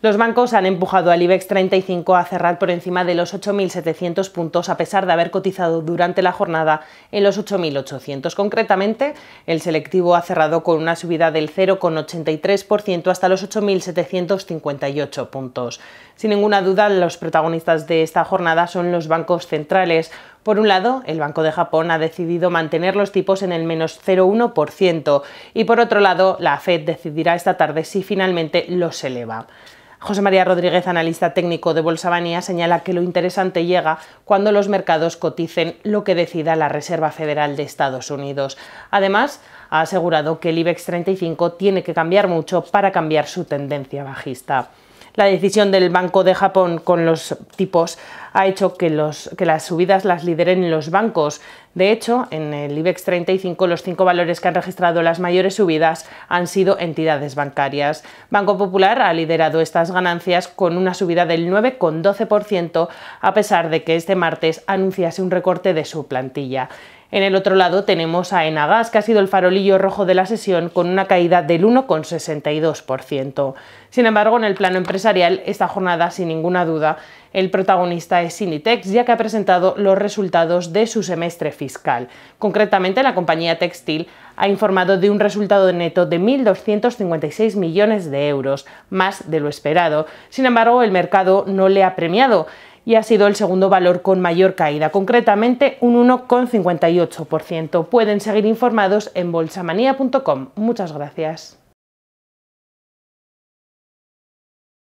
Los bancos han empujado al IBEX 35 a cerrar por encima de los 8.700 puntos a pesar de haber cotizado durante la jornada en los 8.800. Concretamente, el selectivo ha cerrado con una subida del 0,83% hasta los 8.758 puntos. Sin ninguna duda, los protagonistas de esta jornada son los bancos centrales, por un lado, el Banco de Japón ha decidido mantener los tipos en el menos 0,1% y por otro lado, la Fed decidirá esta tarde si finalmente los eleva. José María Rodríguez, analista técnico de Bolsabanía, señala que lo interesante llega cuando los mercados coticen lo que decida la Reserva Federal de Estados Unidos. Además, ha asegurado que el IBEX 35 tiene que cambiar mucho para cambiar su tendencia bajista. La decisión del Banco de Japón con los tipos ha hecho que, los, que las subidas las lideren los bancos. De hecho, en el IBEX 35 los cinco valores que han registrado las mayores subidas han sido entidades bancarias. Banco Popular ha liderado estas ganancias con una subida del 9,12% a pesar de que este martes anunciase un recorte de su plantilla. En el otro lado tenemos a Enagas, que ha sido el farolillo rojo de la sesión con una caída del 1,62%. Sin embargo, en el plano empresarial, esta jornada, sin ninguna duda, el protagonista es Cinitex, ya que ha presentado los resultados de su semestre fiscal. Concretamente, la compañía textil ha informado de un resultado neto de 1.256 millones de euros, más de lo esperado. Sin embargo, el mercado no le ha premiado y ha sido el segundo valor con mayor caída, concretamente un 1,58%. Pueden seguir informados en bolsamanía.com. Muchas gracias.